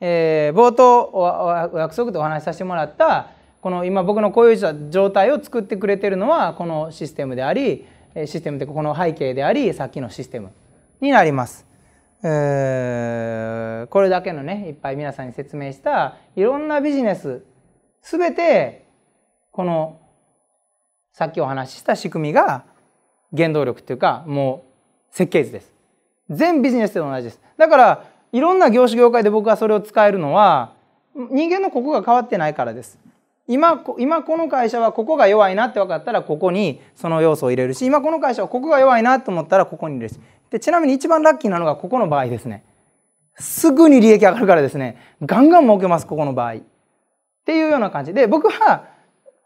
えー、冒頭お約束でお話しさせてもらったこの今僕のこういう状態を作ってくれてるのはこのシステムでありシステムて、この背景でありさっきのシステムになります。えこれだけのねいっぱい皆さんに説明したいろんなビジネス全てこのさっきお話しした仕組みが原動力っていうかもう設計図です。全ビジネスで同じです。だからいろんな業種業界で僕がそれを使えるのは人間のここが変わってないからです。今今この会社はここが弱いなって分かったらここにその要素を入れるし今この会社はここが弱いなと思ったらここに入れるしでちなみに一番ラッキーなのがここの場合ですねすぐに利益上がるからですねガンガン儲けますここの場合っていうような感じで僕は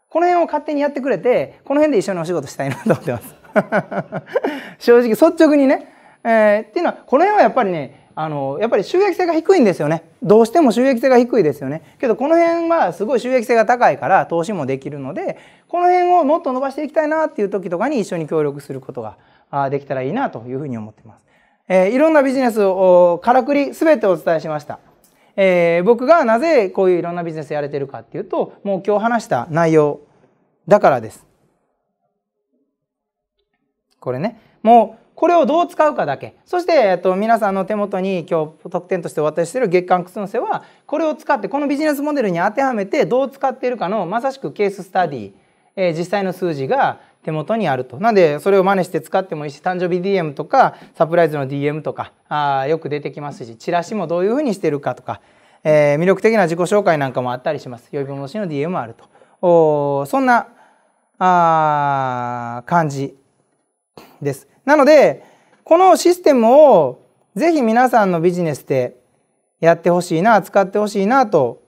この辺を勝手にやってくれてこの辺で一緒にお仕事したいなと思ってます 正直率直にね、えー、っていうのはこの辺はやっぱりねあのやっぱり収益性が低いんですよねどうしても収益性が低いですよねけどこの辺はすごい収益性が高いから投資もできるのでこの辺をもっと伸ばしていきたいなっていう時とかに一緒に協力することができたらいいなというふうに思ってます、えー、いろんなビジネスをからくり全てお伝えしましたえー、僕がなぜこういういろんなビジネスやれてるかっていうともう今日話した内容だからですこれね。もうこれをどう使うかだけそして、えっと、皆さんの手元に今日特典としてお渡ししている月く靴の背はこれを使ってこのビジネスモデルに当てはめてどう使っているかのまさしくケーススタディ、えー、実際の数字が手元にあると。なんでそれを真似して使ってもいいし誕生日 DM とかサプライズの DM とかあよく出てきますしチラシもどういうふうにしてるかとか、えー、魅力的な自己紹介なんかもあったりします。呼び戻しの DM もあると。おそんなあ感じです。なので、このシステムをぜひ皆さんのビジネスでやってほしいな、使ってほしいなと